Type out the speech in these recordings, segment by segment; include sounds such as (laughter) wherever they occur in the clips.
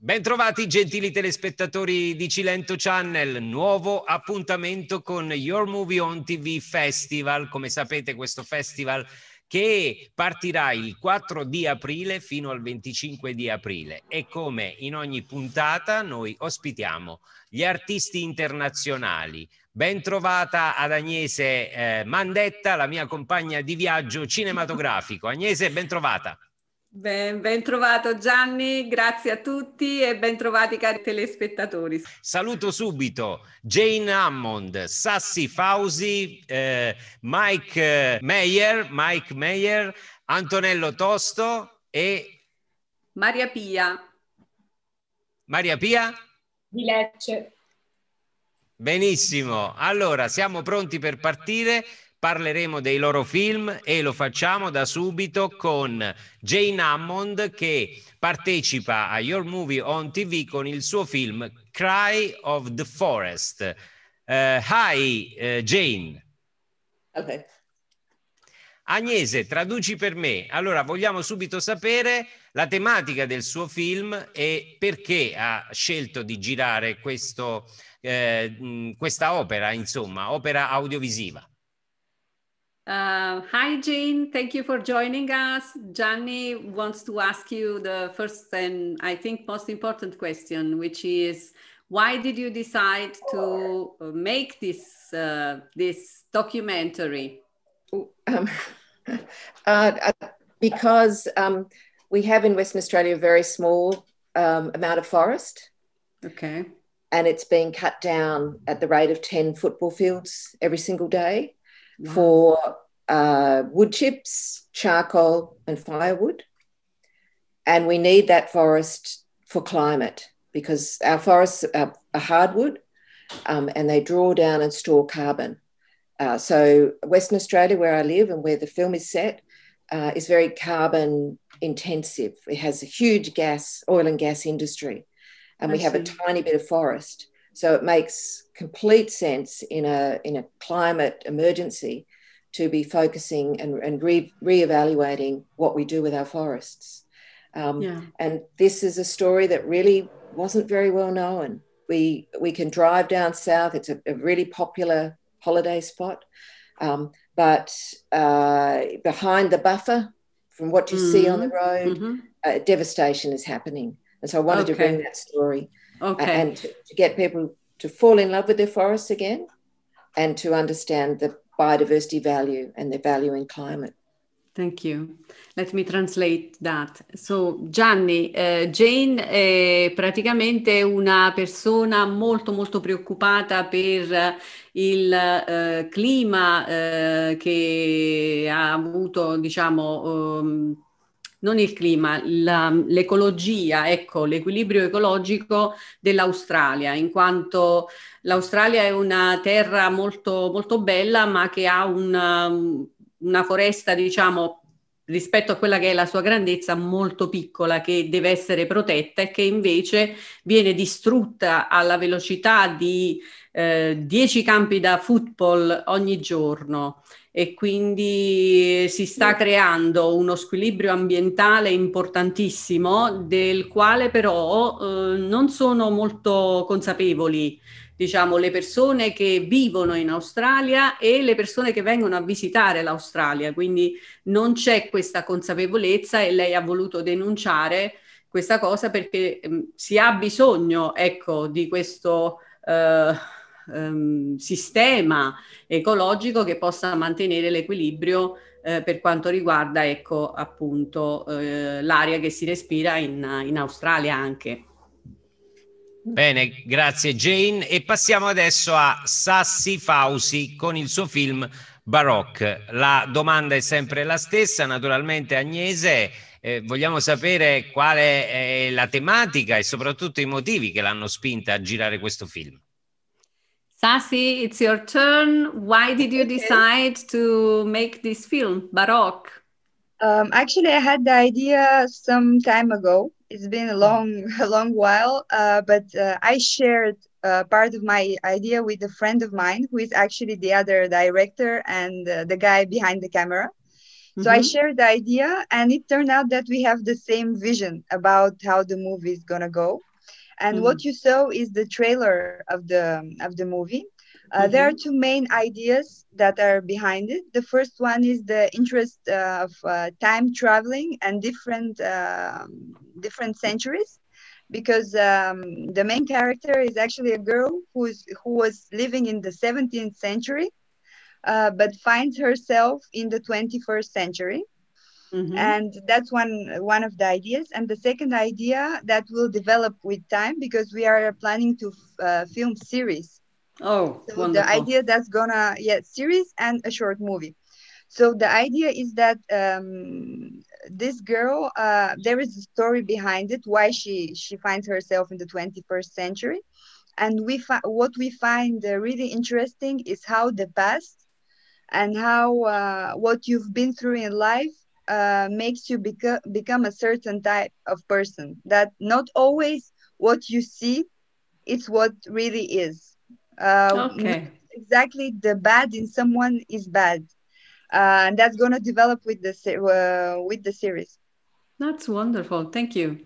Bentrovati gentili telespettatori di Cilento Channel, nuovo appuntamento con Your Movie on TV Festival. Come sapete questo festival che partirà il 4 di aprile fino al 25 di aprile e come in ogni puntata noi ospitiamo gli artisti internazionali. Ben trovata ad Agnese eh, Mandetta, la mia compagna di viaggio cinematografico. Agnese, ben trovata. Ben, ben, trovato Gianni, grazie a tutti e ben trovati cari telespettatori. Saluto subito Jane Hammond, Sassi Fausi, eh, Mike eh, Meyer, Mike Meyer, Antonello Tosto e Maria Pia. Maria Pia? Di Lecce. Benissimo, allora siamo pronti per partire parleremo dei loro film e lo facciamo da subito con Jane Hammond che partecipa a Your Movie on TV con il suo film Cry of the Forest. Uh, hi uh, Jane. Okay. Agnese, traduci per me. Allora, vogliamo subito sapere la tematica del suo film e perché ha scelto di girare questo, eh, questa opera, insomma, opera audiovisiva. Uh, hi, Jane. Thank you for joining us. Gianni wants to ask you the first and I think most important question, which is why did you decide to make this uh, this documentary? Oh, um, (laughs) uh, uh, because um, we have in Western Australia a very small um, amount of forest. Okay. And it's being cut down at the rate of 10 football fields every single day wow. for uh, wood chips, charcoal, and firewood. And we need that forest for climate because our forests are, are hardwood um, and they draw down and store carbon. Uh, so, Western Australia, where I live and where the film is set, uh, is very carbon intensive. It has a huge gas, oil and gas industry, and I we see. have a tiny bit of forest. So it makes complete sense in a, in a climate emergency to be focusing and, and re, reevaluating what we do with our forests. Um, yeah. And this is a story that really wasn't very well known. We, we can drive down south, it's a, a really popular holiday spot. Um, but uh, behind the buffer, from what you mm-hmm. see on the mm-hmm. road, mm-hmm. uh, devastation is happening. And so I wanted okay. to bring that story Okay. And to, get people to fall in love with their forests again and to understand the biodiversity value and the value in climate. Thank you. Let me translate that. So, Gianni, eh, Jane è praticamente una persona molto molto preoccupata per eh, il eh, clima eh, che ha avuto, diciamo, um, non il clima, la, l'ecologia, ecco, l'equilibrio ecologico dell'Australia, in quanto l'Australia è una terra molto, molto bella, ma che ha una, una foresta, diciamo, rispetto a quella che è la sua grandezza molto piccola che deve essere protetta e che invece viene distrutta alla velocità di eh, 10 campi da football ogni giorno e quindi si sta creando uno squilibrio ambientale importantissimo del quale però eh, non sono molto consapevoli diciamo, le persone che vivono in Australia e le persone che vengono a visitare l'Australia. Quindi non c'è questa consapevolezza e lei ha voluto denunciare questa cosa perché mh, ehm, si ha bisogno, ecco, di questo... Eh, um, sistema ecologico che possa mantenere l'equilibrio eh, per quanto riguarda ecco appunto eh, l'aria che si respira in, in Australia anche. Bene, grazie Jane. E passiamo adesso a Sassi Fausi con il suo film Baroque. La domanda è sempre la stessa, naturalmente Agnese. Eh, vogliamo sapere qual è eh, la tematica e soprattutto i motivi che l'hanno spinta a girare questo film. Sassi, it's your turn. Why did you decide to make this film, Baroque? Um, actually, I had the idea some time ago it's been a long (laughs) a long while uh, but uh, i shared uh, part of my idea with a friend of mine who is actually the other director and uh, the guy behind the camera so mm-hmm. i shared the idea and it turned out that we have the same vision about how the movie is going to go and mm-hmm. what you saw is the trailer of the of the movie mm-hmm. There are mm-hmm. two main ideas that are behind it. The first one is the interest uh, of uh, time traveling and different um, different centuries, because um, the main character is actually a girl who is who was living in the 17th century, uh, but finds herself in the 21st century. Mm-hmm. And that's one one of the ideas. And the second idea that will develop with time because we are planning to f- uh, film series Oh, so wonderful. the idea that's gonna yeah series and a short movie. So the idea is that um, this girl, uh, there is a story behind it why she she finds herself in the 21st century, and we fi- what we find uh, really interesting is how the past and how uh, what you've been through in life uh, makes you beca- become a certain type of person. That not always what you see, it's what really is Uh, okay. Exactly, the bad in someone is bad, uh, and that's gonna develop with the uh, with the series. That's wonderful. Thank you.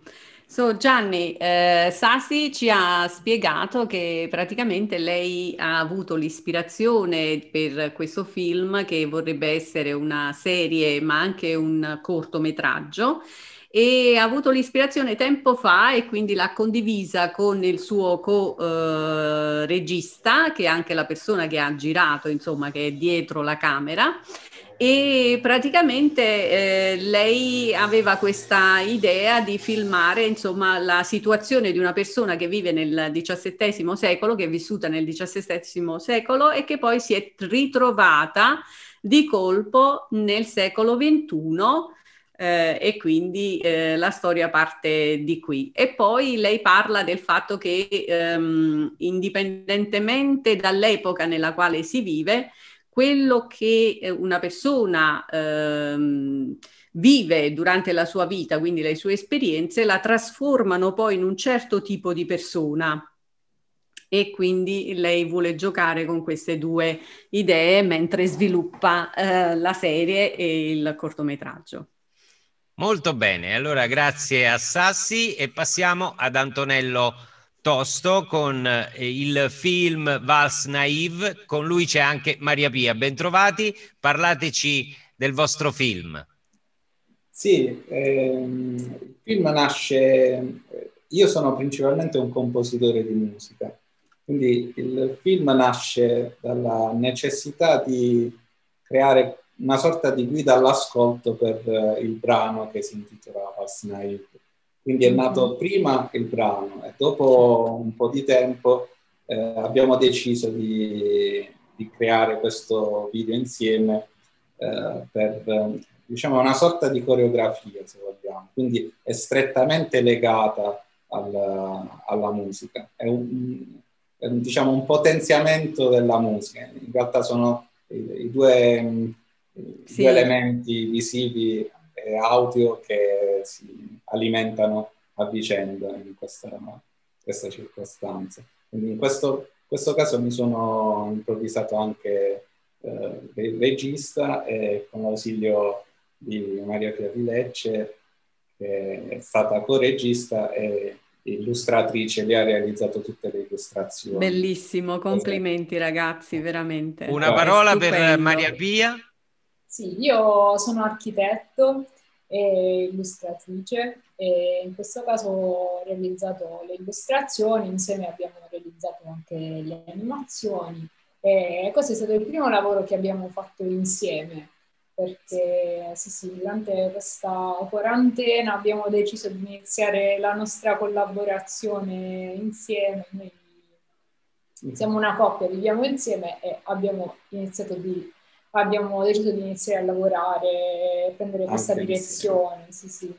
So Gianni, eh, Sassi ci ha spiegato che praticamente lei ha avuto l'ispirazione per questo film che vorrebbe essere una serie ma anche un cortometraggio e ha avuto l'ispirazione tempo fa e quindi l'ha condivisa con il suo co-regista, eh, che è anche la persona che ha girato, insomma, che è dietro la camera. E praticamente eh, lei aveva questa idea di filmare insomma, la situazione di una persona che vive nel XVII secolo, che è vissuta nel XVII secolo e che poi si è ritrovata di colpo nel secolo XXI eh, e quindi eh, la storia parte di qui. E poi lei parla del fatto che ehm, indipendentemente dall'epoca nella quale si vive, quello che eh, una persona ehm, vive durante la sua vita, quindi le sue esperienze, la trasformano poi in un certo tipo di persona e quindi lei vuole giocare con queste due idee mentre sviluppa eh, la serie e il cortometraggio. Molto bene, allora grazie a Sassi e passiamo ad Antonello Tosto con eh, il film Vals Naive, con lui c'è anche Maria Pia. Bentrovati, parlateci del vostro film. Sì, ehm, il film nasce, eh, io sono principalmente un compositore di musica, quindi il film nasce dalla necessità di creare una sorta di guida all'ascolto per eh, il brano che si intitolava Night. Quindi è nato mm-hmm. prima il brano e dopo un po' di tempo eh, abbiamo deciso di, di, creare questo video insieme eh, per diciamo una sorta di coreografia, se vogliamo. Quindi è strettamente legata alla, alla musica. È un, è un, diciamo, un potenziamento della musica. In realtà sono i, i due sì. due elementi visivi e audio che si alimentano a vicenda in questa, questa circostanza. Quindi in questo, questo, caso mi sono improvvisato anche eh, regista e con l'ausilio di Maria Pia di Lecce, che è stata co-regista e illustratrice, lì ha realizzato tutte le illustrazioni. Bellissimo, complimenti esatto. ragazzi, veramente. Una parola per Maria Pia. Sì, io sono architetto e illustratrice e in questo caso ho realizzato le illustrazioni, insieme abbiamo realizzato anche le animazioni e questo è stato il primo lavoro che abbiamo fatto insieme perché sì, sì, durante questa quarantena abbiamo deciso di iniziare la nostra collaborazione insieme. Noi mm. siamo una coppia, viviamo insieme e abbiamo iniziato di abbiamo deciso di iniziare a lavorare, prendere ah, questa okay, direzione. Sì, sì.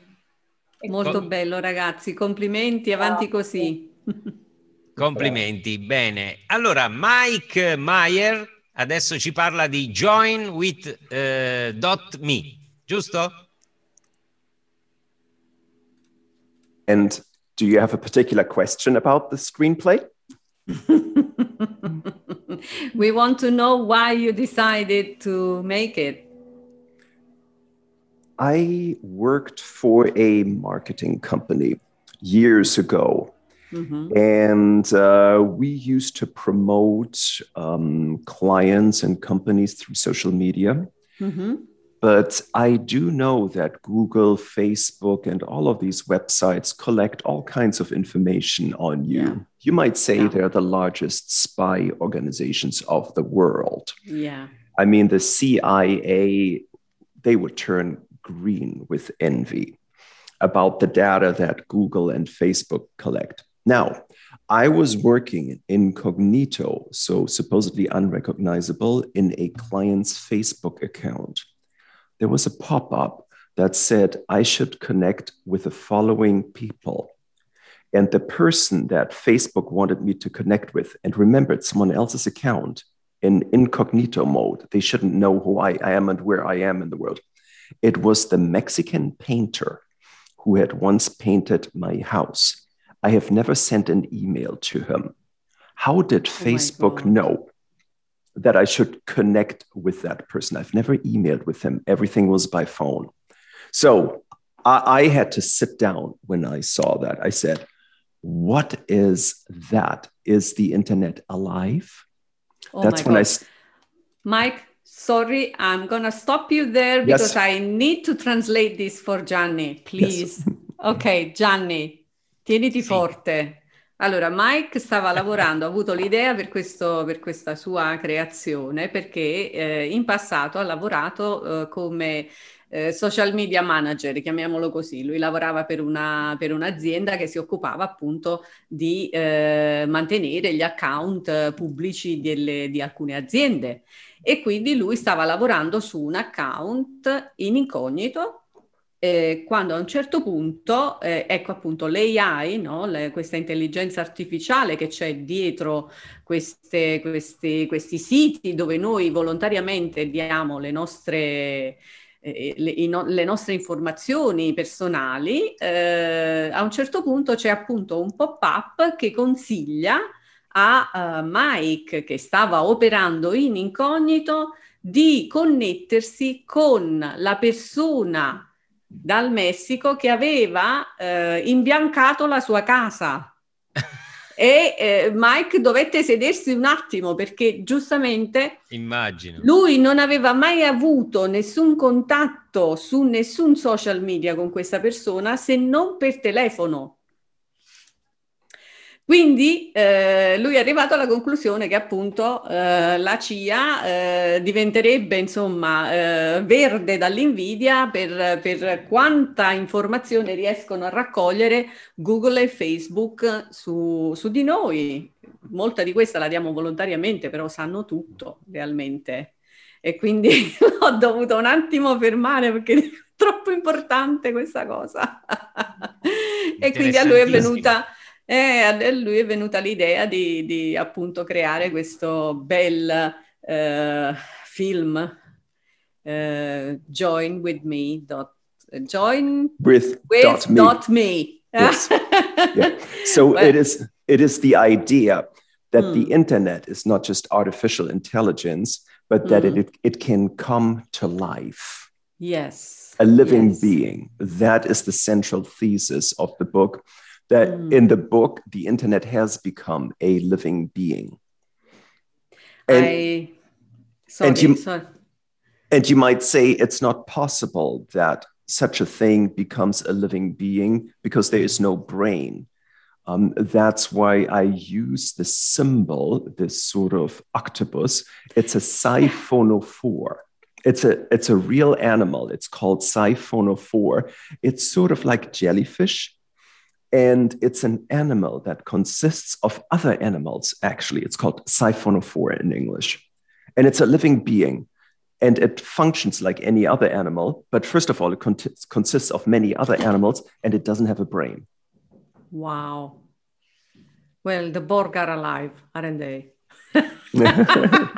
Molto com- bello ragazzi, complimenti, avanti ah, così. Sì. Complimenti, bene. Allora, Mike Meyer adesso ci parla di join with uh, .me, giusto? And do you have a particular question about the screenplay? (laughs) we want to know why you decided to make it. I worked for a marketing company years ago. Mm-hmm. And uh, we used to promote um, clients and companies through social media. Mm-hmm. But I do know that Google, Facebook, and all of these websites collect all kinds of information on you. Yeah. You might say yeah. they're the largest spy organizations of the world. Yeah. I mean, the CIA, they would turn green with envy about the data that Google and Facebook collect. Now, I was working incognito, so supposedly unrecognizable, in a client's Facebook account there was a pop up that said I should connect with the following people. And the person that Facebook wanted me to connect with and remembered someone else's account in incognito mode, they shouldn't know who I am and where I am in the world. It was the Mexican painter who had once painted my house. I have never sent an email to him. How did oh Facebook know that I should connect with that person. I've never emailed with him, everything was by phone. So I, I had to sit down when I saw that. I said, What is that? Is the internet alive? Oh That's when God. I. Mike, sorry, I'm going to stop you there because yes. I need to translate this for Gianni, please. Yes. okay, Gianni, tieniti sì. forte. Allora, Mike stava lavorando, ha avuto l'idea per, questo, per questa sua creazione perché eh, in passato ha lavorato eh, come eh, social media manager, chiamiamolo così. Lui lavorava per, una, per un'azienda che si occupava appunto di eh, mantenere gli account eh, pubblici delle, di alcune aziende e quindi lui stava lavorando su un account in incognito eh, quando a un certo punto, eh, ecco appunto l'AI, no? Le, questa intelligenza artificiale che c'è dietro queste, questi, questi siti dove noi volontariamente diamo le nostre... Eh, le, le, nostre informazioni personali, eh, a un certo punto c'è appunto un pop-up che consiglia a uh, Mike, che stava operando in incognito, di connettersi con la persona dal Messico che aveva eh, imbiancato la sua casa. (laughs) e eh, Mike dovette sedersi un attimo perché giustamente Immagino. lui non aveva mai avuto nessun contatto su nessun social media con questa persona se non per telefono. Quindi eh, lui è arrivato alla conclusione che appunto eh, la CIA eh, diventerebbe insomma eh, verde dall'invidia per, per, quanta informazione riescono a raccogliere Google e Facebook su, su, di noi. Molta di questa la diamo volontariamente, però sanno tutto realmente. E quindi (laughs) ho dovuto un attimo fermare perché è troppo importante questa cosa. (laughs) e quindi a lui è venuta E a lui è venuta l'idea di, di appunto creare questo bel eh, film, eh, join with me, dot, join with, with dot me. Dot me. Yes. (laughs) yeah. So well, it is it is the idea that mm. the hmm. internet is not just artificial intelligence, but that mm. it, it can come to life. Yes. A living yes. being. That is the central thesis of the book that mm. in the book, the internet has become a living being. And, I, sorry, and you, sorry. And you might say it's not possible that such a thing becomes a living being because there is no brain. Um, that's why I use the symbol, this sort of octopus. It's a siphonophore. It's a it's a real animal. It's called siphonophore. It's sort of like jellyfish, and it's an animal that consists of other animals, actually. It's called siphonophore in English. And it's a living being. And it functions like any other animal. But first of all, it consists of many other animals and it doesn't have a brain. Wow. Well, the Borg are alive, aren't they? (laughs) yeah. (laughs)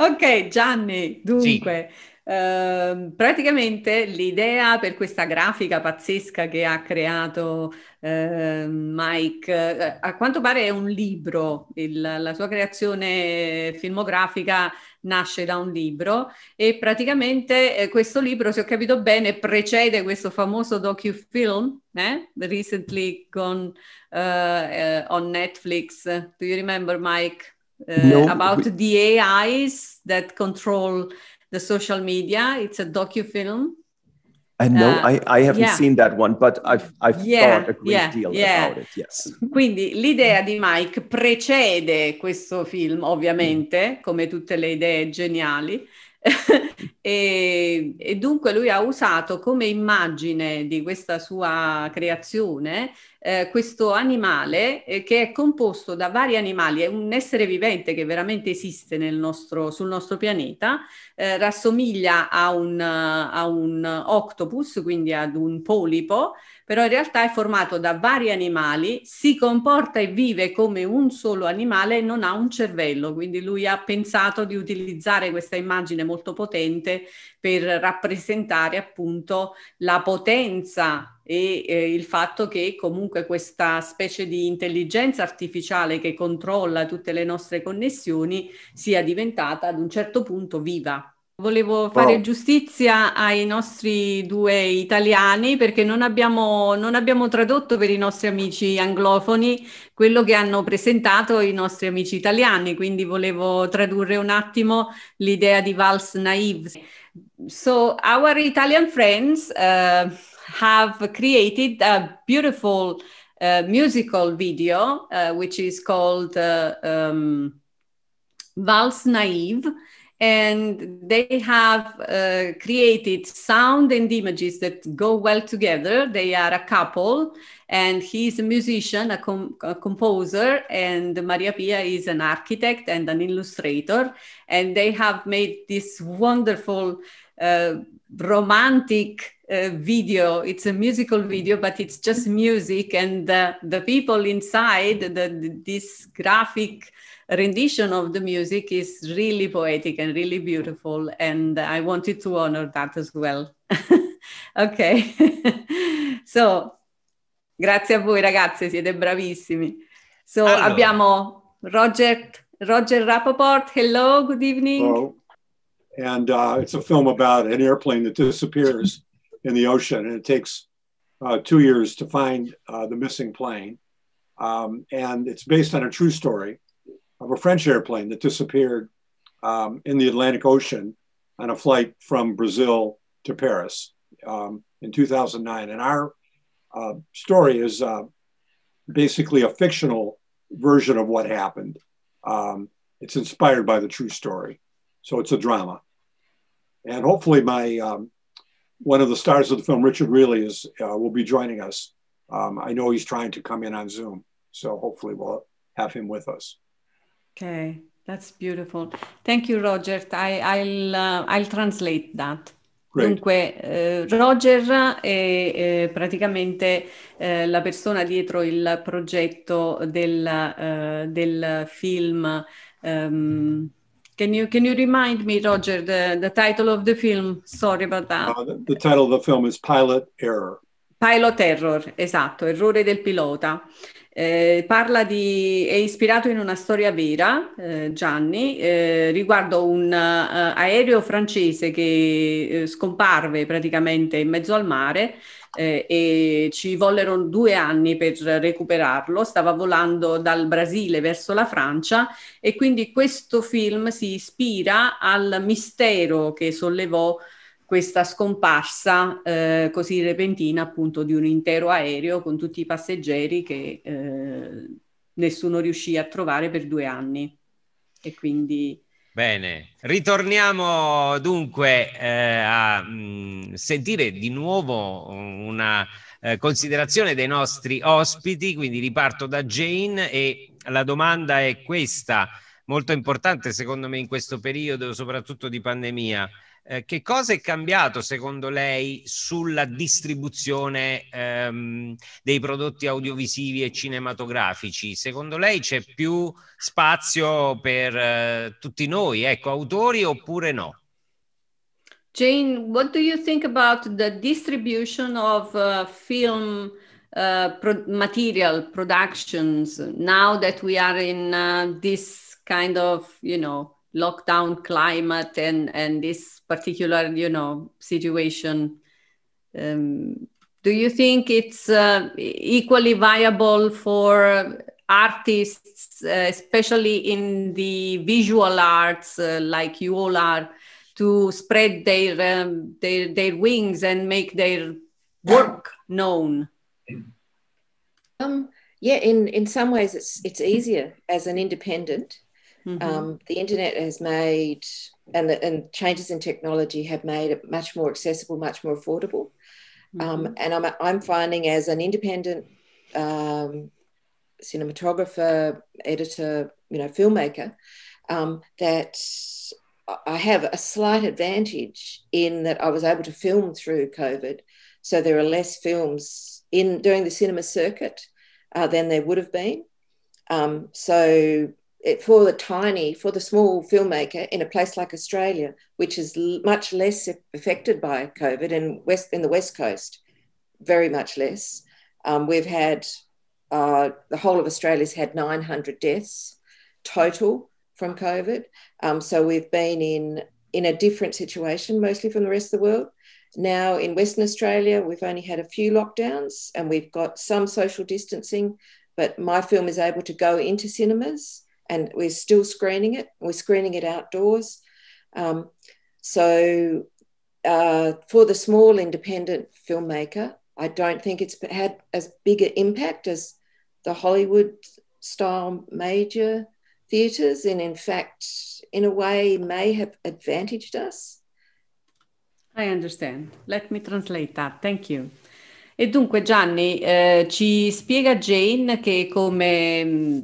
Ok, Gianni, dunque. Sì. Ehm, praticamente l'idea per questa grafica pazzesca che ha creato ehm, eh, Mike, a quanto pare è un libro, il, la sua creazione filmografica nasce da un libro e praticamente eh, questo libro, se ho capito bene, precede questo famoso docufilm, eh? recently con, uh, uh, on Netflix. Do you remember Mike? Uh, no. About the AIs that control the social media. It's a docufilm. I know, uh, I, I, haven't yeah. seen that one, but I've, I've yeah, thought a great yeah, deal yeah. about it, yes. Quindi l'idea di Mike precede questo film, ovviamente, come tutte le idee geniali, (laughs) E, e, dunque lui ha usato come immagine di questa sua creazione eh, questo animale eh, che è composto da vari animali, è un essere vivente che veramente esiste nostro, sul nostro pianeta, eh, rassomiglia a un, a un octopus, quindi ad un polipo, però in realtà è formato da vari animali, si comporta e vive come un solo animale e non ha un cervello, quindi lui ha pensato di utilizzare questa immagine molto potente veramente per rappresentare appunto la potenza e eh, il fatto che comunque questa specie di intelligenza artificiale che controlla tutte le nostre connessioni sia diventata ad un certo punto viva. Volevo fare Però... giustizia ai nostri due italiani perché non abbiamo, non abbiamo, tradotto per i nostri amici anglofoni quello che hanno presentato i nostri amici italiani, quindi volevo tradurre un attimo l'idea di Vals Naive. So, our Italian friends uh, have created a beautiful uh, musical video uh, which is called uh, um, Vals Naive. and they have uh, created sound and images that go well together. They are a couple, and he is a musician, a, com- a, composer, and Maria Pia is an architect and an illustrator. And they have made this wonderful, uh, romantic uh, video. It's a musical video, but it's just music, and the people inside the, this graphic rendition of the music is really poetic and really beautiful. And I wanted to honor that as well. (laughs) ok, (laughs) so grazie a voi ragazze, siete bravissimi. So allora. abbiamo Roger, Roger Rappaport, hello, good evening. Hello. And uh, it's a film about an airplane that disappears in the ocean and it takes uh, two years to find uh, the missing plane. Um, and it's based on a true story of a French airplane that disappeared um, in the Atlantic Ocean on a flight from Brazil to Paris um, in 2009. And our uh, story is uh, basically a fictional version of what happened. Um, it's inspired by the true story. So it's a drama. And hopefully, my um, one of the stars of the film, Richard Reilly, is uh, will be joining us. Um, I know he's trying to come in on Zoom, so hopefully we'll have him with us. Okay, that's beautiful. Thank you, Roger. I, will uh, I'll translate that. Great. Dunque, eh, Roger è, è eh, praticamente eh, la persona dietro il progetto del, uh, del film. Um, can you can you remind me, Roger, the, the title of the film? Sorry about that. Uh, the, the title of the film is Pilot Error. Pilot Error, esatto, errore del pilota. Eh, parla di, è ispirato in una storia vera, eh, Gianni, eh, riguardo un uh, aereo francese che eh, scomparve praticamente in mezzo al mare eh, e ci vollero due anni per recuperarlo, stava volando dal Brasile verso la Francia e quindi questo film si ispira al mistero che sollevò questa scomparsa eh, così repentina appunto di un intero aereo con tutti i passeggeri che eh, nessuno riuscì a trovare per due anni. E quindi... Bene, ritorniamo dunque eh, a mh, sentire di nuovo una eh, considerazione dei nostri ospiti, quindi riparto da Jane e la domanda è questa, molto importante secondo me in questo periodo, soprattutto di pandemia. Eh, che cosa è cambiato secondo lei sulla distribuzione ehm, dei prodotti audiovisivi e cinematografici? Secondo lei c'è più spazio per eh, tutti noi, ecco, autori oppure no? Jane, what do you think about the distribution of uh, film uh, pro- material productions now that we are in uh, this kind of, you know, lockdown climate and and this particular you know situation um, do you think it's uh, equally viable for artists uh, especially in the visual arts uh, like you all are to spread their um, their their wings and make their work known um, yeah in in some ways it's it's easier as an independent Mm-hmm. Um, the internet has made, and, the, and changes in technology have made it much more accessible, much more affordable. Um, mm-hmm. Um, and I'm, I'm finding as an independent um, cinematographer, editor, you know, filmmaker, um, that I have a slight advantage in that I was able to film through COVID. So there are less films in during the cinema circuit uh, than there would have been. Um, so it, for the tiny, for the small filmmaker in a place like Australia, which is l- much less affected by COVID, and west in the West Coast, very much less. Um, we've had uh, the whole of Australia's had 900 deaths total from COVID. Um, so we've been in in a different situation, mostly from the rest of the world. Now in Western Australia, we've only had a few lockdowns, and we've got some social distancing. But my film is able to go into cinemas and we're still screening it. We're screening it outdoors. Um, so uh, for the small independent filmmaker, I don't think it's had as big an impact as the Hollywood style major theatres, and in fact, in a way, may have advantaged us. I understand. Let me translate that. Thank you. E dunque Gianni eh, ci spiega Jane che come mm,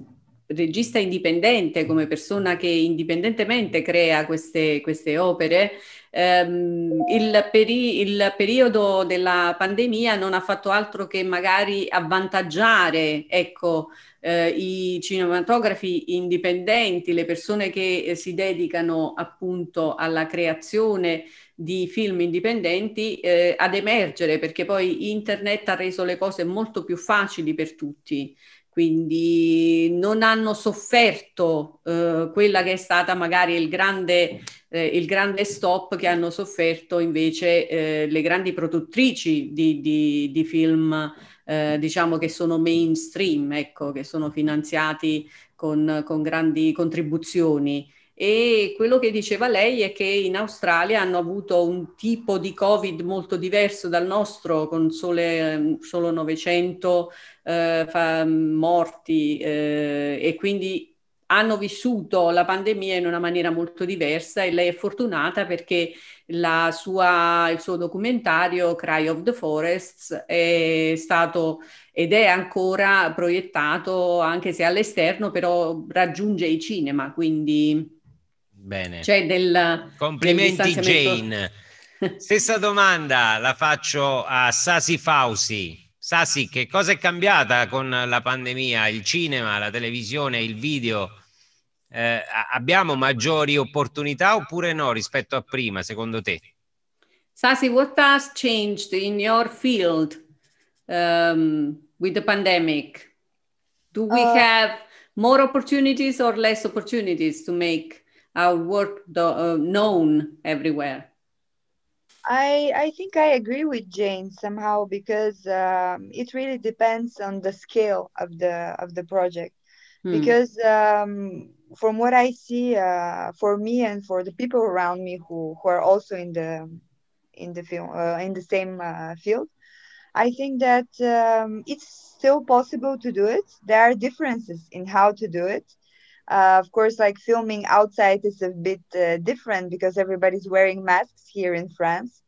regista indipendente, come persona che indipendentemente crea queste, queste opere, ehm, il, peri- il, periodo della pandemia non ha fatto altro che magari avvantaggiare ecco, eh, i cinematografi indipendenti, le persone che eh, si dedicano appunto alla creazione di film indipendenti eh, ad emergere perché poi internet ha reso le cose molto più facili per tutti quindi non hanno sofferto eh, quella che è stata magari il grande, eh, il grande stop che hanno sofferto invece eh, le grandi produttrici di, di, di film, eh, diciamo che sono mainstream, ecco, che sono finanziati con, con grandi contribuzioni e quello che diceva lei è che in Australia hanno avuto un tipo di Covid molto diverso dal nostro, con sole, solo 900 eh, fa, morti eh, e quindi hanno vissuto la pandemia in una maniera molto diversa e lei è fortunata perché sua, il suo documentario Cry of the Forests è stato ed è ancora proiettato anche se all'esterno però raggiunge i cinema quindi Bene. Cioè del, Complimenti del Jane. Stessa domanda la faccio a Sasi Fausi. Sasi, che cosa è cambiata con la pandemia? Il cinema, la televisione, il video? Eh, abbiamo maggiori opportunità oppure no rispetto a prima, secondo te? Sasi, what has changed in your field um, with the pandemic? Do we uh, have more opportunities or less opportunities to make our work do, uh, known everywhere. I, I think I agree with Jane somehow because um, it really depends on the scale of the of the project. Hmm. Because um, from what I see, uh, for me and for the people around me who, who are also in the in the film uh, in the same uh, field, I think that um, it's still possible to do it. There are differences in how to do it, uh, of course, like filming outside is a bit uh, different because everybody's wearing masks here in France,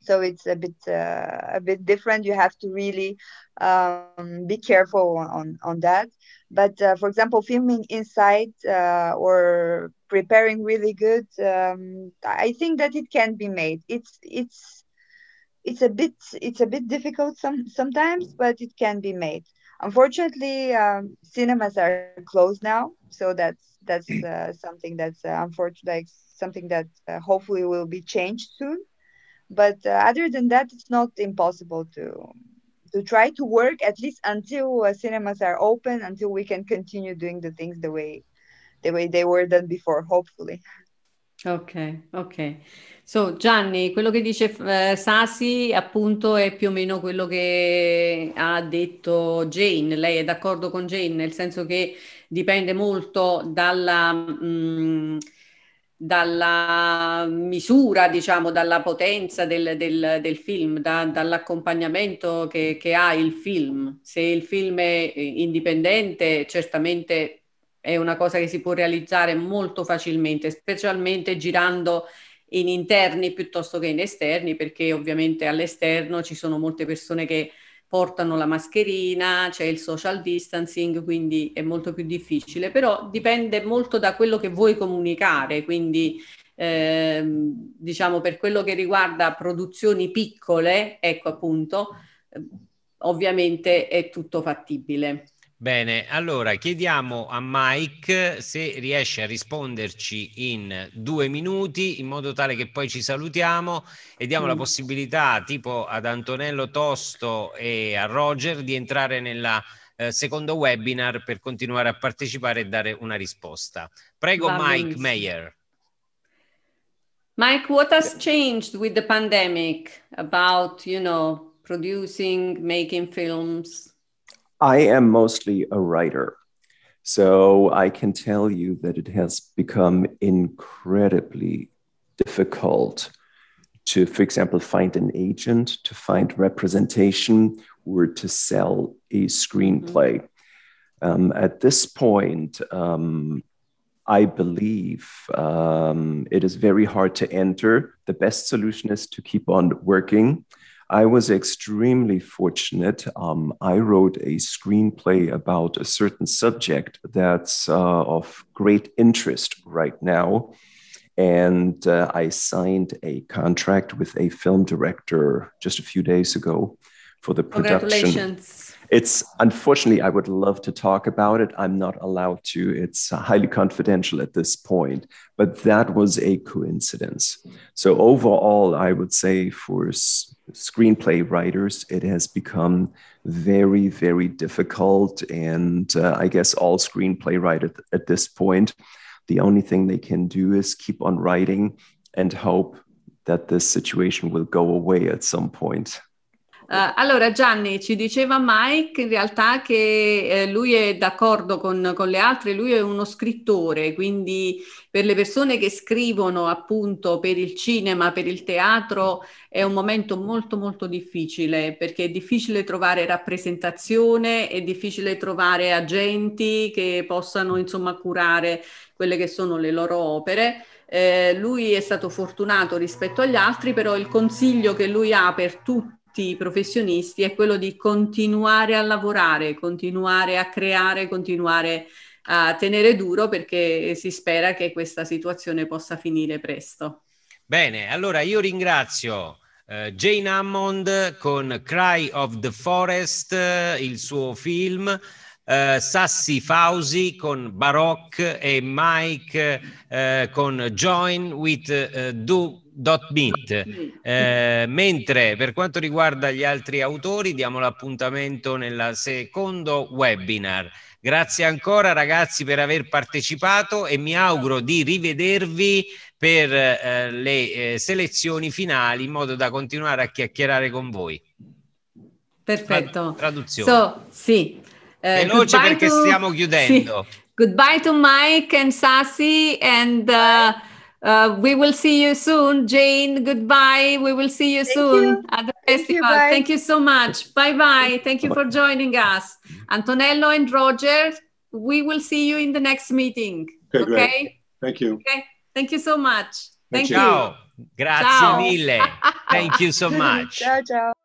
so it's a bit uh, a bit different. You have to really um, be careful on on that. But uh, for example, filming inside uh, or preparing really good, um, I think that it can be made. It's it's it's a bit it's a bit difficult some sometimes, but it can be made. Unfortunately, um, cinemas are closed now, so that's that's mm. uh, something that's uh, unfortunate, like something that uh, hopefully will be changed soon. But uh, other than that, it's not impossible to to try to work at least until uh, cinemas are open, until we can continue doing the things the way the way they were done before, hopefully. Ok, ok. So, Gianni, quello che dice eh, Sasi appunto è più o meno quello che ha detto Jane. Lei è d'accordo con Jane, nel senso che dipende molto dalla, mh, mm, dalla misura, diciamo, dalla potenza del, del, del film, da, dall'accompagnamento che, che ha il film. Se il film è indipendente, certamente è una cosa che si può realizzare molto facilmente, specialmente girando in interni piuttosto che in esterni, perché ovviamente all'esterno ci sono molte persone che portano la mascherina, c'è il social distancing, quindi è molto più difficile, però dipende molto da quello che vuoi comunicare, quindi eh, diciamo per quello che riguarda produzioni piccole, ecco appunto, ehm, ovviamente è tutto fattibile. Bene, allora chiediamo a Mike se riesce a risponderci in due minuti in modo tale che poi ci salutiamo e diamo la mm. possibilità tipo ad Antonello Tosto e a Roger di entrare nel eh, secondo webinar per continuare a partecipare e dare una risposta. Prego Va Mike benissimo. Mayer. Mike, what has changed with the pandemic about, you know, producing, making films? I am mostly a writer. So I can tell you that it has become incredibly difficult to, for example, find an agent, to find representation, or to sell a screenplay. Mm-hmm. Um, at this point, um, I believe um, it is very hard to enter. The best solution is to keep on working I was extremely fortunate. Um, I wrote a screenplay about a certain subject that's uh, of great interest right now. And uh, I signed a contract with a film director just a few days ago for the production. It's unfortunately, I would love to talk about it. I'm not allowed to. It's uh, highly confidential at this point, but that was a coincidence. So, overall, I would say for screenplay writers, it has become very, very difficult. And uh, I guess all screenplay writers at this point, the only thing they can do is keep on writing and hope that this situation will go away at some point. Uh, allora Gianni ci diceva Mike in realtà che eh, lui è d'accordo con, con, le altre, lui è uno scrittore, quindi per le persone che scrivono appunto per il cinema, per il teatro è un momento molto molto difficile perché è difficile trovare rappresentazione, è difficile trovare agenti che possano insomma curare quelle che sono le loro opere. Eh, lui è stato fortunato rispetto agli altri, però il consiglio che lui ha per tutti tutti i professionisti è quello di continuare a lavorare, continuare a creare, continuare a tenere duro perché si spera che questa situazione possa finire presto. Bene, allora io ringrazio eh, Jane Hammond con Cry of the Forest, eh, il suo film eh, Sassi Fausi con Baroc e Mike eh, con Join with eh, Do Eh, mentre per quanto riguarda gli altri autori diamo l'appuntamento nel secondo webinar. Grazie ancora ragazzi per aver partecipato e mi auguro di rivedervi per eh, le eh, selezioni finali in modo da continuare a chiacchierare con voi. Perfetto. Traduzione. So, sì. Eh, perché to... stiamo (laughs) chiudendo. Sì. Goodbye to Mike and Sassy and uh, uh, we will see you soon. Jane, goodbye. We will see you Thank soon you. at the Thank festival. You, Thank you so much. Bye bye. Thank you for joining us. Antonello and Roger, we will see you in the next meeting. Okay? okay? Thank you. Okay. Thank you so much. Thank, Thank you. you. Ciao. Grazie ciao. mille. Thank you so (laughs) much. Ciao, ciao.